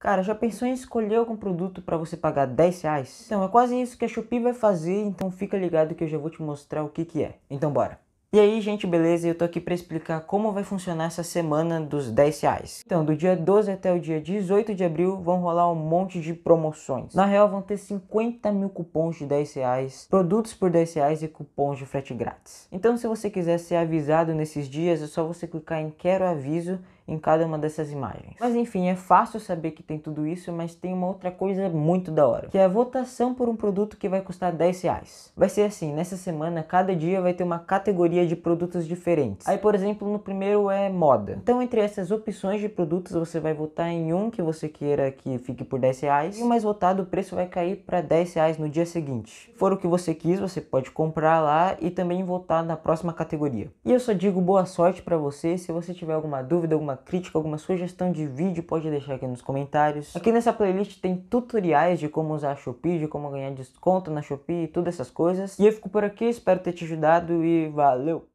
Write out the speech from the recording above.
Cara, já pensou em escolher algum produto para você pagar 10 reais? Então, é quase isso que a Shopee vai fazer, então fica ligado que eu já vou te mostrar o que que é. Então bora! E aí, gente, beleza? Eu tô aqui para explicar como vai funcionar essa semana dos 10 reais. Então, do dia 12 até o dia 18 de abril, vão rolar um monte de promoções. Na real, vão ter 50 mil cupons de 10 reais, produtos por 10 reais e cupons de frete grátis. Então, se você quiser ser avisado nesses dias, é só você clicar em Quero Aviso em cada uma dessas imagens. Mas enfim, é fácil saber que tem tudo isso, mas tem uma outra coisa muito da hora, que é a votação por um produto que vai custar 10 reais. Vai ser assim, nessa semana, cada dia vai ter uma categoria de produtos diferentes. Aí, por exemplo, no primeiro é moda. Então, entre essas opções de produtos, você vai votar em um que você queira que fique por 10 reais, e o mais votado, o preço vai cair para 10 reais no dia seguinte. Se for o que você quis, você pode comprar lá e também votar na próxima categoria. E eu só digo boa sorte para você, se você tiver alguma dúvida, alguma crítica, alguma sugestão de vídeo, pode deixar aqui nos comentários. Aqui nessa playlist tem tutoriais de como usar a Shopee, de como ganhar desconto na Shopee, todas essas coisas. E eu fico por aqui, espero ter te ajudado e valeu!